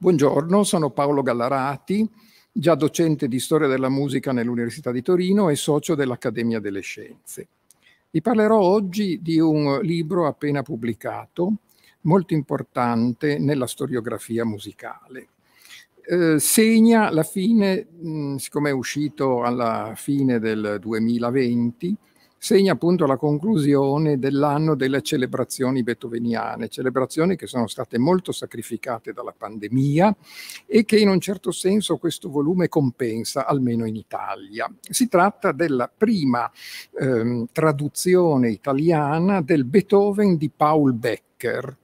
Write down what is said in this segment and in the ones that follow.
Buongiorno, sono Paolo Gallarati, già docente di storia della musica nell'Università di Torino e socio dell'Accademia delle Scienze. Vi parlerò oggi di un libro appena pubblicato, molto importante nella storiografia musicale. Eh, segna la fine, mh, siccome è uscito alla fine del 2020, segna appunto la conclusione dell'anno delle celebrazioni beethoveniane, celebrazioni che sono state molto sacrificate dalla pandemia e che in un certo senso questo volume compensa, almeno in Italia. Si tratta della prima ehm, traduzione italiana del Beethoven di Paul Becker,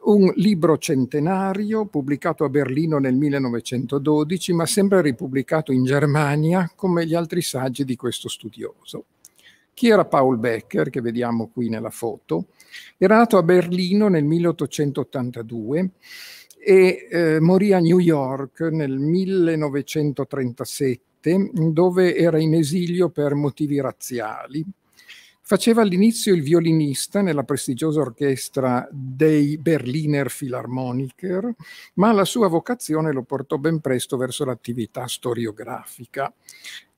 un libro centenario pubblicato a Berlino nel 1912, ma sempre ripubblicato in Germania come gli altri saggi di questo studioso. Chi era Paul Becker, che vediamo qui nella foto? Era nato a Berlino nel 1882 e eh, morì a New York nel 1937 dove era in esilio per motivi razziali. Faceva all'inizio il violinista nella prestigiosa orchestra dei Berliner Philharmoniker, ma la sua vocazione lo portò ben presto verso l'attività storiografica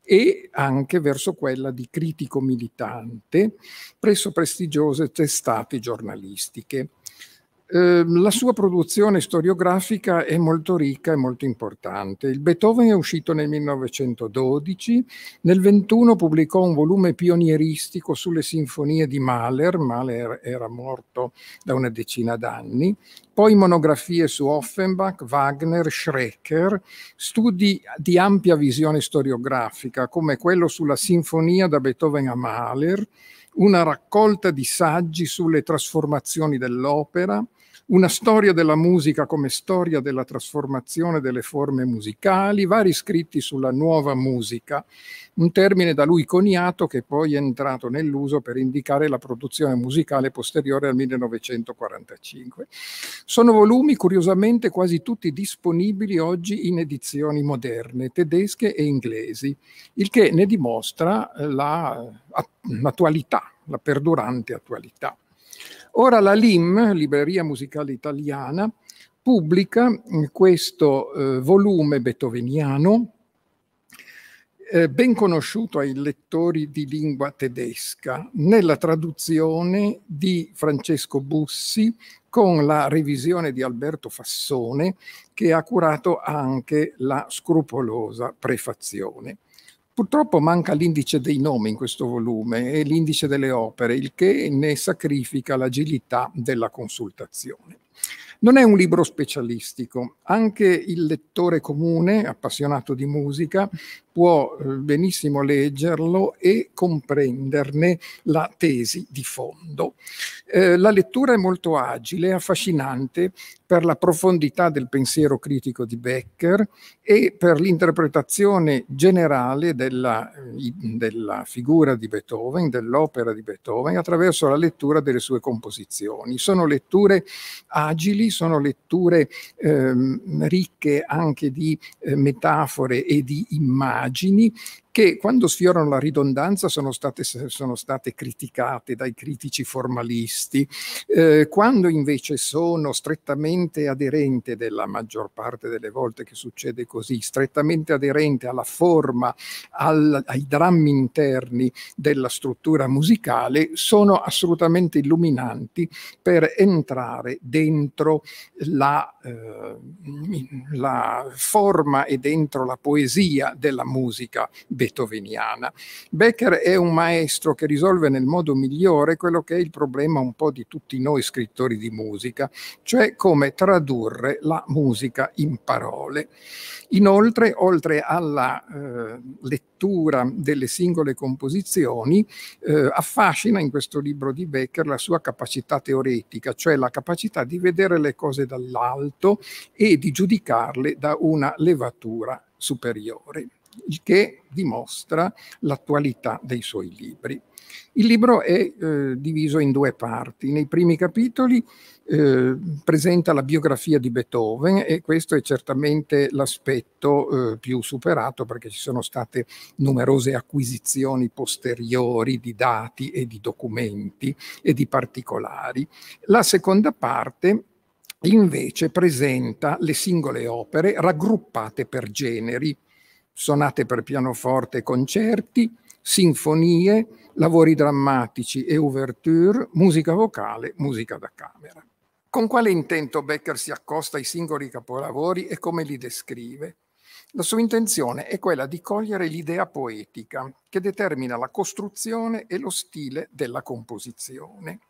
e anche verso quella di critico militante presso prestigiose testate giornalistiche. Ehm, la sua produzione storiografica è molto ricca e molto importante. Il Beethoven è uscito nel 1912, nel 21 pubblicò un volume pionieristico sulle sinfonie di Mahler, Mahler era morto da una decina d'anni, poi monografie su Offenbach, Wagner, Schrecker, studi di ampia visione storiografica come quello sulla sinfonia da Beethoven a Mahler, una raccolta di saggi sulle trasformazioni dell'opera, una storia della musica come storia della trasformazione delle forme musicali, vari scritti sulla nuova musica, un termine da lui coniato che poi è entrato nell'uso per indicare la produzione musicale posteriore al 1945. Sono volumi curiosamente quasi tutti disponibili oggi in edizioni moderne, tedesche e inglesi, il che ne dimostra l'attualità, la, la perdurante attualità. Ora la LIM, Libreria Musicale Italiana, pubblica eh, questo eh, volume beethoveniano, eh, ben conosciuto ai lettori di lingua tedesca, nella traduzione di Francesco Bussi con la revisione di Alberto Fassone, che ha curato anche la scrupolosa prefazione. Purtroppo manca l'indice dei nomi in questo volume e l'indice delle opere, il che ne sacrifica l'agilità della consultazione. Non è un libro specialistico, anche il lettore comune, appassionato di musica, può eh, benissimo leggerlo e comprenderne la tesi di fondo. Eh, la lettura è molto agile, affascinante per la profondità del pensiero critico di Becker e per l'interpretazione generale della, eh, della figura di Beethoven, dell'opera di Beethoven, attraverso la lettura delle sue composizioni. Sono letture agili, sono letture ehm, ricche anche di eh, metafore e di immagini che quando sfiorano la ridondanza sono state, sono state criticate dai critici formalisti, eh, quando invece sono strettamente aderente, della maggior parte delle volte che succede così, strettamente aderente alla forma, al, ai drammi interni della struttura musicale, sono assolutamente illuminanti per entrare dentro la, eh, la forma e dentro la poesia della musica beethoveniana. Becker è un maestro che risolve nel modo migliore quello che è il problema un po' di tutti noi scrittori di musica, cioè come tradurre la musica in parole. Inoltre, oltre alla eh, lettura delle singole composizioni, eh, affascina in questo libro di Becker la sua capacità teoretica, cioè la capacità di vedere le cose dall'alto e di giudicarle da una levatura superiore il che dimostra l'attualità dei suoi libri. Il libro è eh, diviso in due parti. Nei primi capitoli eh, presenta la biografia di Beethoven e questo è certamente l'aspetto eh, più superato perché ci sono state numerose acquisizioni posteriori di dati e di documenti e di particolari. La seconda parte invece presenta le singole opere raggruppate per generi sonate per pianoforte e concerti, sinfonie, lavori drammatici e ouverture, musica vocale, musica da camera. Con quale intento Becker si accosta ai singoli capolavori e come li descrive? La sua intenzione è quella di cogliere l'idea poetica che determina la costruzione e lo stile della composizione.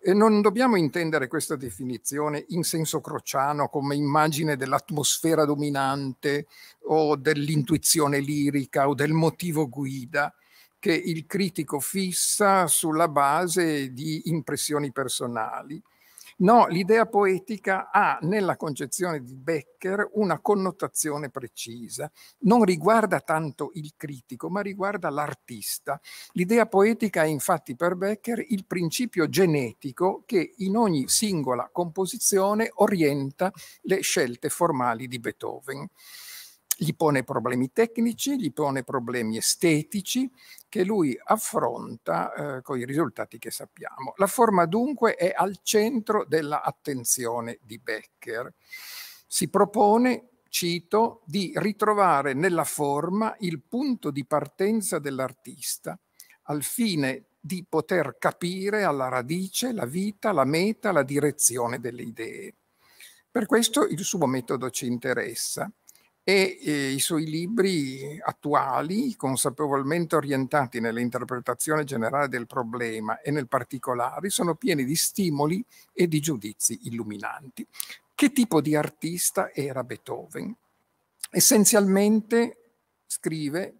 E non dobbiamo intendere questa definizione in senso crociano come immagine dell'atmosfera dominante o dell'intuizione lirica o del motivo guida che il critico fissa sulla base di impressioni personali No, l'idea poetica ha nella concezione di Becker una connotazione precisa, non riguarda tanto il critico, ma riguarda l'artista. L'idea poetica è infatti per Becker il principio genetico che in ogni singola composizione orienta le scelte formali di Beethoven gli pone problemi tecnici, gli pone problemi estetici che lui affronta eh, con i risultati che sappiamo. La forma dunque è al centro dell'attenzione di Becker. Si propone, cito, di ritrovare nella forma il punto di partenza dell'artista al fine di poter capire alla radice la vita, la meta, la direzione delle idee. Per questo il suo metodo ci interessa e eh, i suoi libri attuali, consapevolmente orientati nell'interpretazione generale del problema e nel particolare, sono pieni di stimoli e di giudizi illuminanti. Che tipo di artista era Beethoven? Essenzialmente, scrive,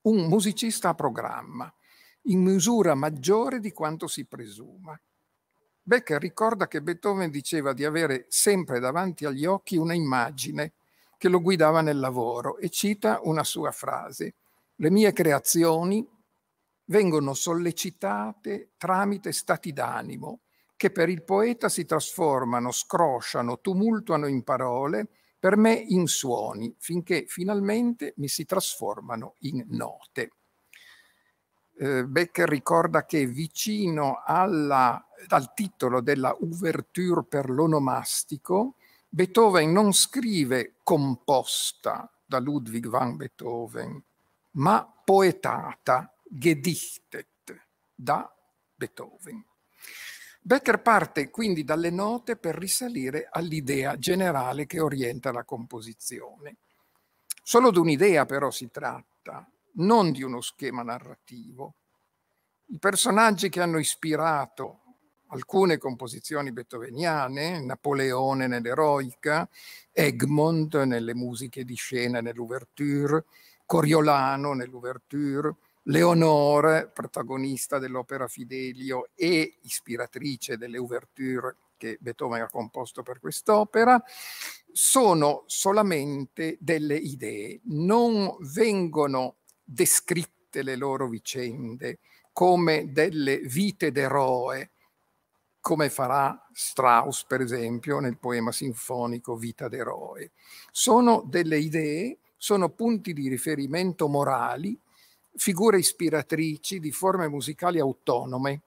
un musicista a programma, in misura maggiore di quanto si presuma. Becker ricorda che Beethoven diceva di avere sempre davanti agli occhi una immagine che lo guidava nel lavoro e cita una sua frase. Le mie creazioni vengono sollecitate tramite stati d'animo che per il poeta si trasformano, scrosciano, tumultuano in parole, per me in suoni, finché finalmente mi si trasformano in note. Eh, Becker ricorda che vicino alla, al titolo della Ouverture per l'onomastico Beethoven non scrive composta da Ludwig van Beethoven, ma poetata, gedichtet, da Beethoven. Becker parte quindi dalle note per risalire all'idea generale che orienta la composizione. Solo di un'idea però si tratta, non di uno schema narrativo. I personaggi che hanno ispirato alcune composizioni beethoveniane, Napoleone nell'Eroica, Egmont nelle musiche di scena nell'ouverture, Coriolano nell'ouverture, Leonore, protagonista dell'opera Fidelio e ispiratrice delle ouverture che Beethoven ha composto per quest'opera, sono solamente delle idee, non vengono descritte le loro vicende come delle vite d'eroe, come farà Strauss, per esempio, nel poema sinfonico Vita d'eroe. Sono delle idee, sono punti di riferimento morali, figure ispiratrici di forme musicali autonome,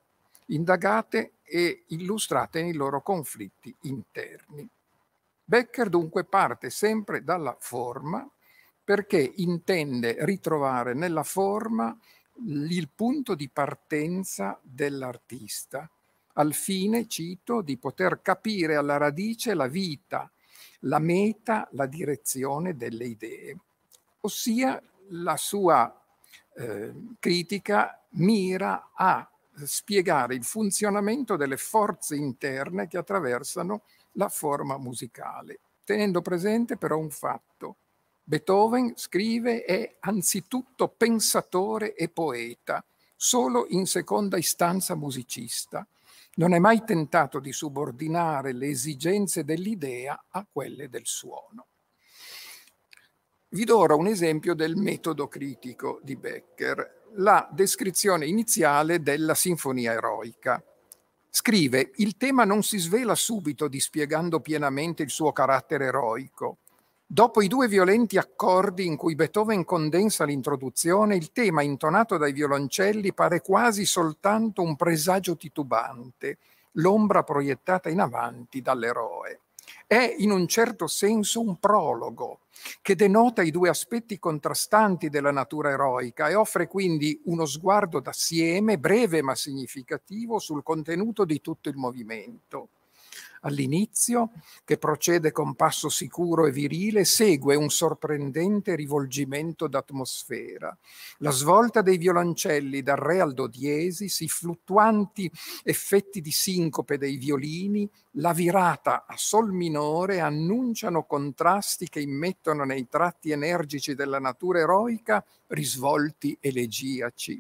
indagate e illustrate nei loro conflitti interni. Becker dunque parte sempre dalla forma perché intende ritrovare nella forma il punto di partenza dell'artista, al fine, cito, di poter capire alla radice la vita, la meta, la direzione delle idee, ossia la sua eh, critica mira a spiegare il funzionamento delle forze interne che attraversano la forma musicale, tenendo presente però un fatto. Beethoven, scrive, è anzitutto pensatore e poeta, solo in seconda istanza musicista non è mai tentato di subordinare le esigenze dell'idea a quelle del suono. Vi do ora un esempio del metodo critico di Becker, la descrizione iniziale della sinfonia eroica. Scrive, il tema non si svela subito dispiegando pienamente il suo carattere eroico, Dopo i due violenti accordi in cui Beethoven condensa l'introduzione, il tema intonato dai violoncelli pare quasi soltanto un presagio titubante, l'ombra proiettata in avanti dall'eroe. È in un certo senso un prologo che denota i due aspetti contrastanti della natura eroica e offre quindi uno sguardo d'assieme, breve ma significativo, sul contenuto di tutto il movimento all'inizio, che procede con passo sicuro e virile, segue un sorprendente rivolgimento d'atmosfera. La svolta dei violoncelli dal re al do diesis, i fluttuanti effetti di sincope dei violini, la virata a sol minore annunciano contrasti che immettono nei tratti energici della natura eroica risvolti elegiaci.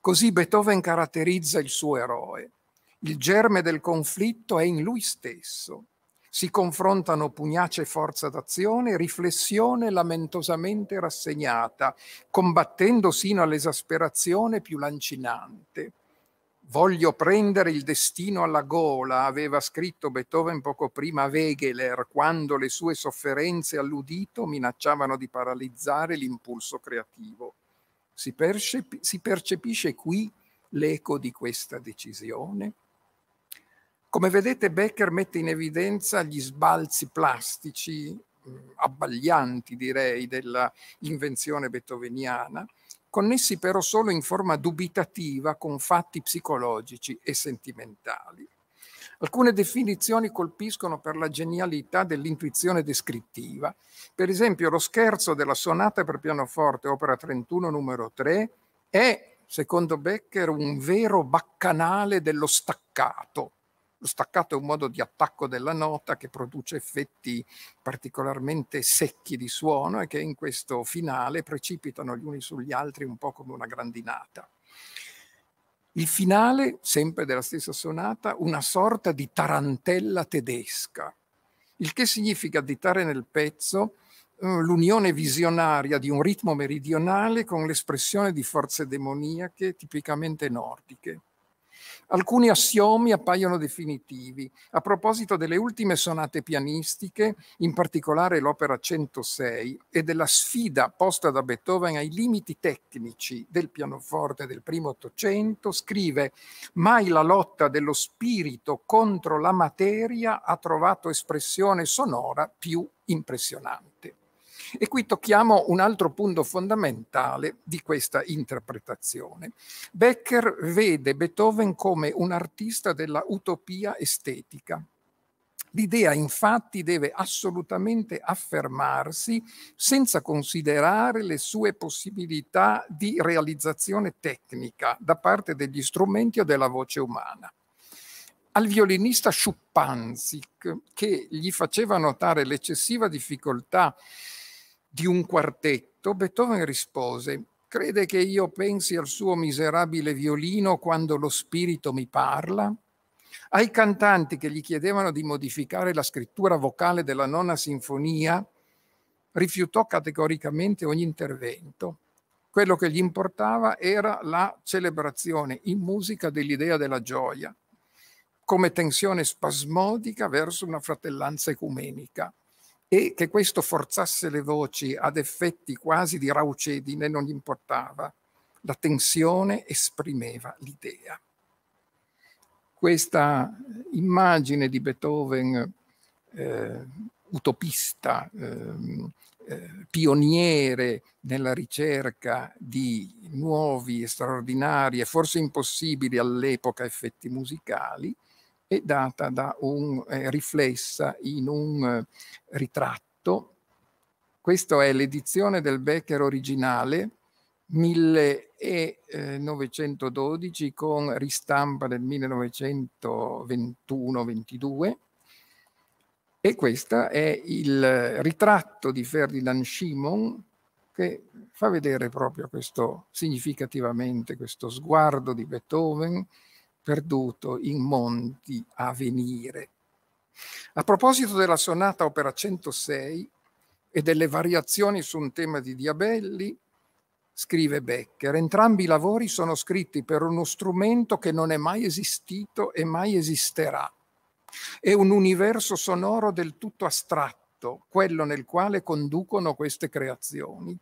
Così Beethoven caratterizza il suo eroe il germe del conflitto è in lui stesso. Si confrontano pugnace forza d'azione, riflessione lamentosamente rassegnata, combattendo sino all'esasperazione più lancinante. Voglio prendere il destino alla gola, aveva scritto Beethoven poco prima a Wegeler, quando le sue sofferenze all'udito minacciavano di paralizzare l'impulso creativo. Si, percepisce qui l'eco di questa decisione? Come vedete Becker mette in evidenza gli sbalzi plastici, mm, abbaglianti direi, dell'invenzione beethoveniana, connessi però solo in forma dubitativa con fatti psicologici e sentimentali. Alcune definizioni colpiscono per la genialità dell'intuizione descrittiva. Per esempio, lo scherzo della sonata per pianoforte, opera 31, numero 3, è, secondo Becker, un vero baccanale dello staccato, lo staccato è un modo di attacco della nota che produce effetti particolarmente secchi di suono e che in questo finale precipitano gli uni sugli altri un po' come una grandinata. Il finale, sempre della stessa sonata, una sorta di tarantella tedesca, il che significa additare nel pezzo eh, l'unione visionaria di un ritmo meridionale con l'espressione di forze demoniache tipicamente nordiche. Alcuni assiomi appaiono definitivi. A proposito delle ultime sonate pianistiche, in particolare l'opera 106, e della sfida posta da Beethoven ai limiti tecnici del pianoforte del primo Ottocento, scrive Mai la lotta dello spirito contro la materia ha trovato espressione sonora più impressionante. E qui tocchiamo un altro punto fondamentale di questa interpretazione. Becker vede Beethoven come un artista della utopia estetica, L'idea infatti deve assolutamente affermarsi senza considerare le sue possibilità di realizzazione tecnica da parte degli strumenti o della voce umana. Al violinista Schuppanzig, che gli faceva notare l'eccessiva difficoltà di un quartetto, Beethoven rispose, crede che io pensi al suo miserabile violino quando lo spirito mi parla? Ai cantanti che gli chiedevano di modificare la scrittura vocale della nona sinfonia, rifiutò categoricamente ogni intervento. Quello che gli importava era la celebrazione in musica dell'idea della gioia, come tensione spasmodica verso una fratellanza ecumenica e che questo forzasse le voci ad effetti quasi di raucedine non gli importava. La tensione esprimeva l'idea. Questa immagine di Beethoven eh, utopista, ehm, eh, pioniere nella ricerca di nuovi, straordinari e forse impossibili all'epoca effetti musicali, è data da un, eh, riflessa in un eh, ritratto. Questa è l'edizione del Becker originale 1912 eh, con ristampa del 1921-22 e questo è il ritratto di Ferdinand Schimon che fa vedere proprio questo significativamente questo sguardo di Beethoven perduto in mondi a venire. A proposito della sonata opera 106 e delle variazioni su un tema di Diabelli, scrive Becker, entrambi i lavori sono scritti per uno strumento che non è mai esistito e mai esisterà. È un universo sonoro del tutto astratto, quello nel quale conducono queste creazioni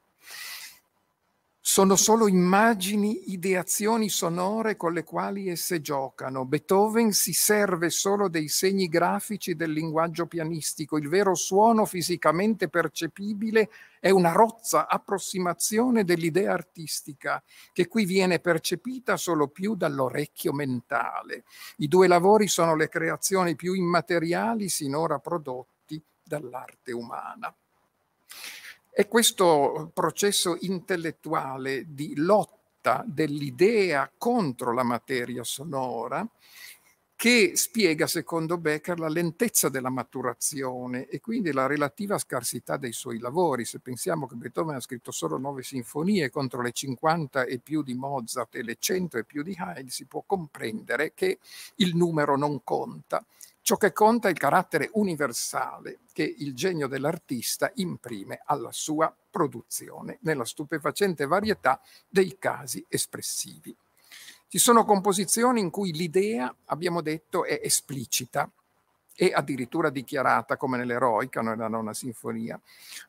sono solo immagini, ideazioni sonore con le quali esse giocano. Beethoven si serve solo dei segni grafici del linguaggio pianistico. Il vero suono fisicamente percepibile è una rozza approssimazione dell'idea artistica, che qui viene percepita solo più dall'orecchio mentale. I due lavori sono le creazioni più immateriali sinora prodotti dall'arte umana. È questo processo intellettuale di lotta dell'idea contro la materia sonora che spiega, secondo Becker, la lentezza della maturazione e quindi la relativa scarsità dei suoi lavori. Se pensiamo che Beethoven ha scritto solo nove sinfonie contro le 50 e più di Mozart e le 100 e più di Haydn, si può comprendere che il numero non conta Ciò che conta è il carattere universale che il genio dell'artista imprime alla sua produzione nella stupefacente varietà dei casi espressivi. Ci sono composizioni in cui l'idea, abbiamo detto, è esplicita e addirittura dichiarata come nell'Eroica, nella nona sinfonia,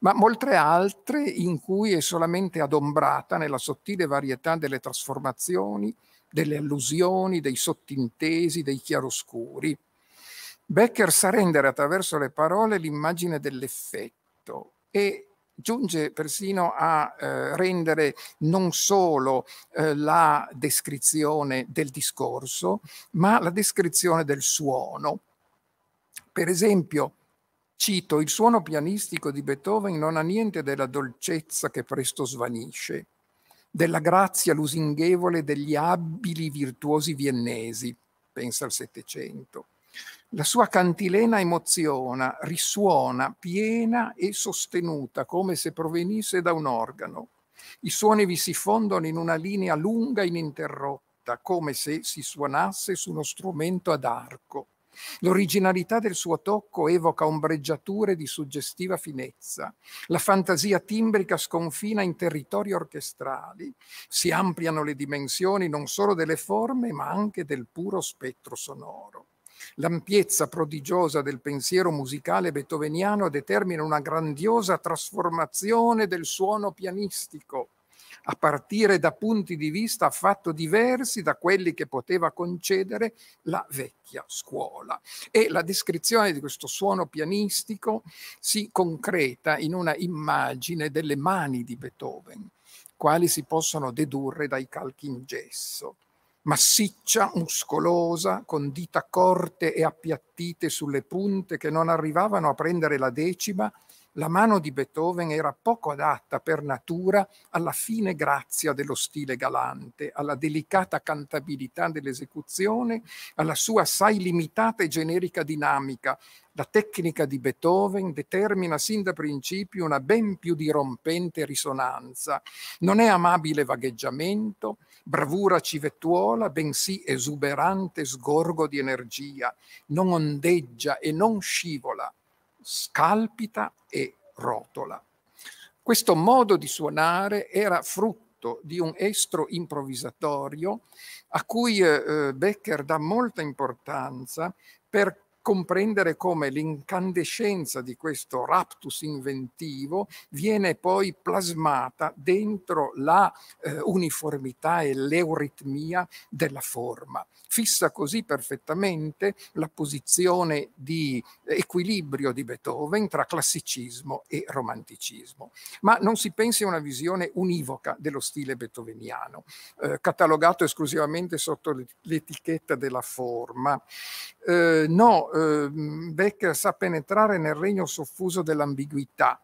ma molte altre in cui è solamente adombrata nella sottile varietà delle trasformazioni, delle allusioni, dei sottintesi, dei chiaroscuri Becker sa rendere attraverso le parole l'immagine dell'effetto e giunge persino a eh, rendere non solo eh, la descrizione del discorso, ma la descrizione del suono. Per esempio, cito, il suono pianistico di Beethoven non ha niente della dolcezza che presto svanisce, della grazia lusinghevole degli abili virtuosi viennesi, pensa al Settecento la sua cantilena emoziona, risuona, piena e sostenuta, come se provenisse da un organo. I suoni vi si fondono in una linea lunga e ininterrotta, come se si suonasse su uno strumento ad arco. L'originalità del suo tocco evoca ombreggiature di suggestiva finezza. La fantasia timbrica sconfina in territori orchestrali. Si ampliano le dimensioni non solo delle forme, ma anche del puro spettro sonoro. L'ampiezza prodigiosa del pensiero musicale beethoveniano determina una grandiosa trasformazione del suono pianistico, a partire da punti di vista affatto diversi da quelli che poteva concedere la vecchia scuola. E la descrizione di questo suono pianistico si concreta in una immagine delle mani di Beethoven, quali si possono dedurre dai calchi in gesso massiccia, muscolosa, con dita corte e appiattite sulle punte che non arrivavano a prendere la decima, la mano di Beethoven era poco adatta per natura alla fine grazia dello stile galante, alla delicata cantabilità dell'esecuzione, alla sua assai limitata e generica dinamica. La tecnica di Beethoven determina sin da principio una ben più dirompente risonanza. Non è amabile vagheggiamento, bravura civettuola, bensì esuberante sgorgo di energia. Non ondeggia e non scivola scalpita e rotola. Questo modo di suonare era frutto di un estro improvvisatorio a cui eh, eh Becker dà molta importanza per comprendere come l'incandescenza di questo raptus inventivo viene poi plasmata dentro la eh, uniformità e l'euritmia della forma. Fissa così perfettamente la posizione di equilibrio di Beethoven tra classicismo e romanticismo. Ma non si pensi a una visione univoca dello stile beethoveniano, eh, catalogato esclusivamente sotto l'etichetta della forma eh, no, eh, Becker sa penetrare nel regno soffuso dell'ambiguità,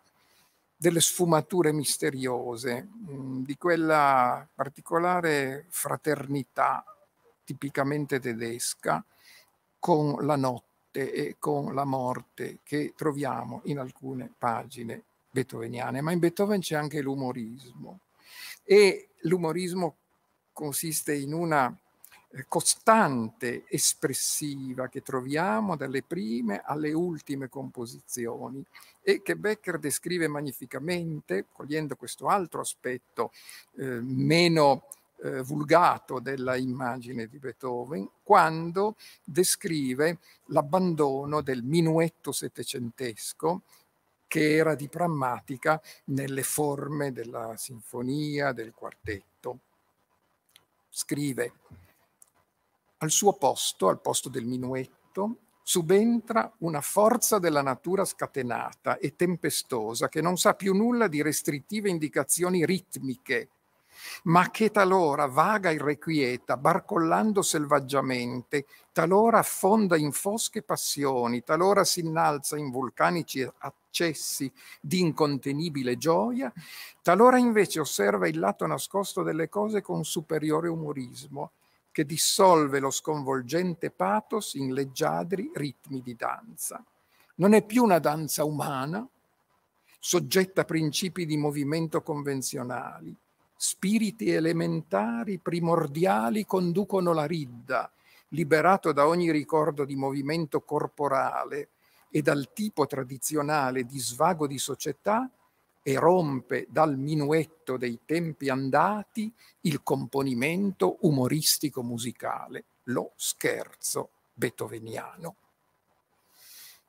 delle sfumature misteriose, mh, mm, di quella particolare fraternità tipicamente tedesca con la notte e con la morte che troviamo in alcune pagine beethoveniane, ma in Beethoven c'è anche l'umorismo e l'umorismo consiste in una eh, costante espressiva che troviamo dalle prime alle ultime composizioni e che Becker descrive magnificamente, cogliendo questo altro aspetto eh, meno eh, vulgato della immagine di Beethoven, quando descrive l'abbandono del minuetto settecentesco che era di prammatica nelle forme della sinfonia, del quartetto. Scrive al suo posto, al posto del minuetto, subentra una forza della natura scatenata e tempestosa che non sa più nulla di restrittive indicazioni ritmiche, ma che talora vaga irrequieta, barcollando selvaggiamente, talora affonda in fosche passioni, talora si innalza in vulcanici accessi di incontenibile gioia, talora invece osserva il lato nascosto delle cose con superiore umorismo che dissolve lo sconvolgente pathos in leggiadri ritmi di danza. Non è più una danza umana, soggetta a principi di movimento convenzionali. Spiriti elementari, primordiali, conducono la ridda, liberato da ogni ricordo di movimento corporale e dal tipo tradizionale di svago di società e rompe dal minuetto dei tempi andati il componimento umoristico musicale, lo scherzo beethoveniano.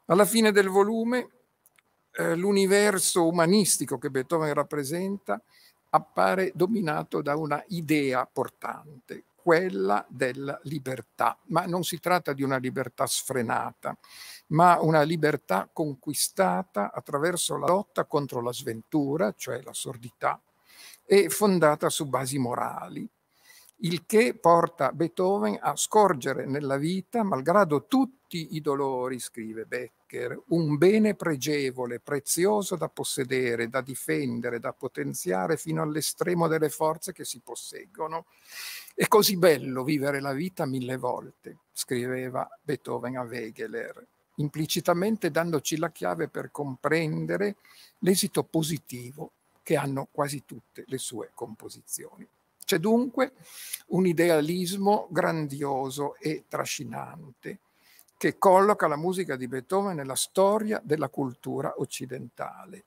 Alla fine del volume eh, l'universo umanistico che Beethoven rappresenta appare dominato da una idea portante, quella della libertà, ma non si tratta di una libertà sfrenata, ma una libertà conquistata attraverso la lotta contro la sventura, cioè la sordità, e fondata su basi morali, il che porta Beethoven a scorgere nella vita, malgrado tutti i dolori, scrive Becker, un bene pregevole, prezioso da possedere, da difendere, da potenziare fino all'estremo delle forze che si posseggono è così bello vivere la vita mille volte, scriveva Beethoven a Wegeler, implicitamente dandoci la chiave per comprendere l'esito positivo che hanno quasi tutte le sue composizioni. C'è dunque un idealismo grandioso e trascinante che colloca la musica di Beethoven nella storia della cultura occidentale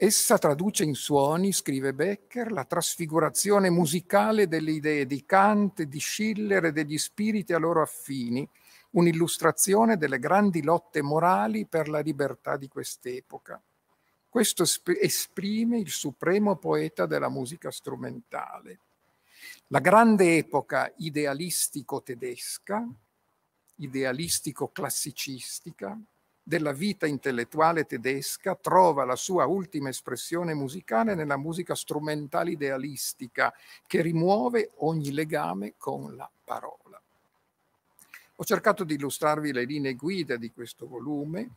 Essa traduce in suoni, scrive Becker, la trasfigurazione musicale delle idee di Kant, di Schiller e degli spiriti a loro affini, un'illustrazione delle grandi lotte morali per la libertà di quest'epoca. Questo esprime il supremo poeta della musica strumentale. La grande epoca idealistico-tedesca, idealistico-classicistica, della vita intellettuale tedesca trova la sua ultima espressione musicale nella musica strumentale idealistica che rimuove ogni legame con la parola. Ho cercato di illustrarvi le linee guida di questo volume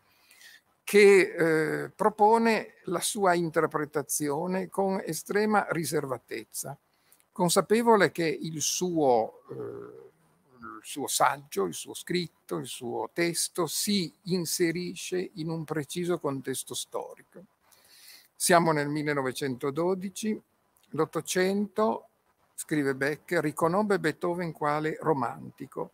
che eh, propone la sua interpretazione con estrema riservatezza, consapevole che il suo eh, il suo saggio, il suo scritto, il suo testo si inserisce in un preciso contesto storico. Siamo nel 1912, l'Ottocento, scrive Beck, riconobbe Beethoven quale romantico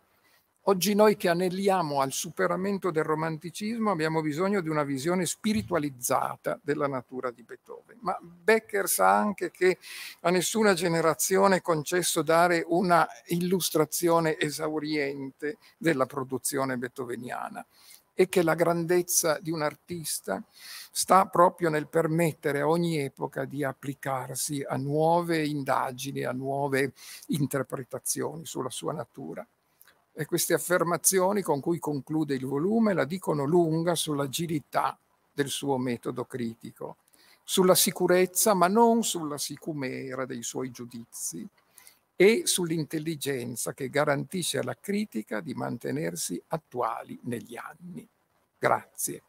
Oggi noi che anelliamo al superamento del romanticismo abbiamo bisogno di una visione spiritualizzata della natura di Beethoven. Ma Becker sa anche che a nessuna generazione è concesso dare una illustrazione esauriente della produzione beethoveniana e che la grandezza di un artista sta proprio nel permettere a ogni epoca di applicarsi a nuove indagini, a nuove interpretazioni sulla sua natura. E queste affermazioni con cui conclude il volume la dicono lunga sull'agilità del suo metodo critico, sulla sicurezza, ma non sulla sicumera dei suoi giudizi e sull'intelligenza che garantisce alla critica di mantenersi attuali negli anni. Grazie.